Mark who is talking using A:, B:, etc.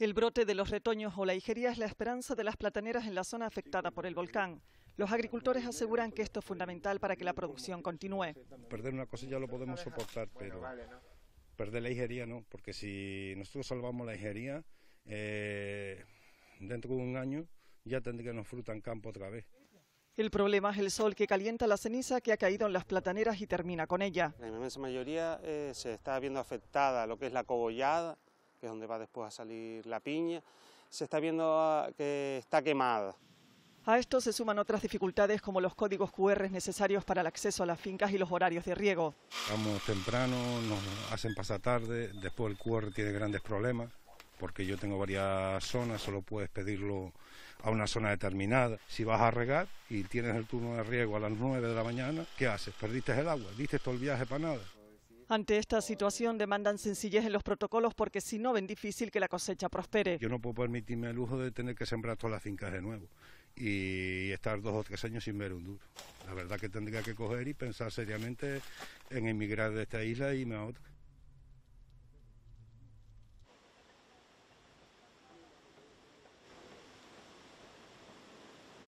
A: El brote de los retoños o la higería... es la esperanza de las plataneras en la zona afectada por el volcán. Los agricultores aseguran que esto es fundamental para que la producción continúe.
B: Perder una cosilla lo podemos soportar, pero perder la higería no, porque si nosotros salvamos la higería... eh, dentro de un año ya nos fruta en campo
C: otra vez.
A: El problema es el sol que calienta la ceniza que ha caído en las plataneras y termina con ella.
C: La inmensa mayoría eh, se está viendo afectada lo que es la cobollada, que es donde va después a salir la piña, se está viendo ah, que está quemada.
A: A esto se suman otras dificultades como los códigos QR necesarios para el acceso a las fincas y los horarios de riego.
B: Vamos temprano, nos hacen pasar tarde, después el QR tiene grandes problemas porque yo tengo varias zonas, solo puedes pedirlo a una zona determinada. Si vas a regar y tienes el turno de riego a las 9 de la mañana, ¿qué haces? Perdiste el agua, diste todo el
A: viaje para nada. Ante esta situación demandan sencillez en los protocolos porque si no ven difícil que la cosecha prospere. Yo no puedo permitirme el lujo de tener que sembrar todas las fincas de nuevo y
B: estar dos o tres años sin ver un duro. La verdad que tendría que coger y pensar seriamente en emigrar de esta isla y irme a otra.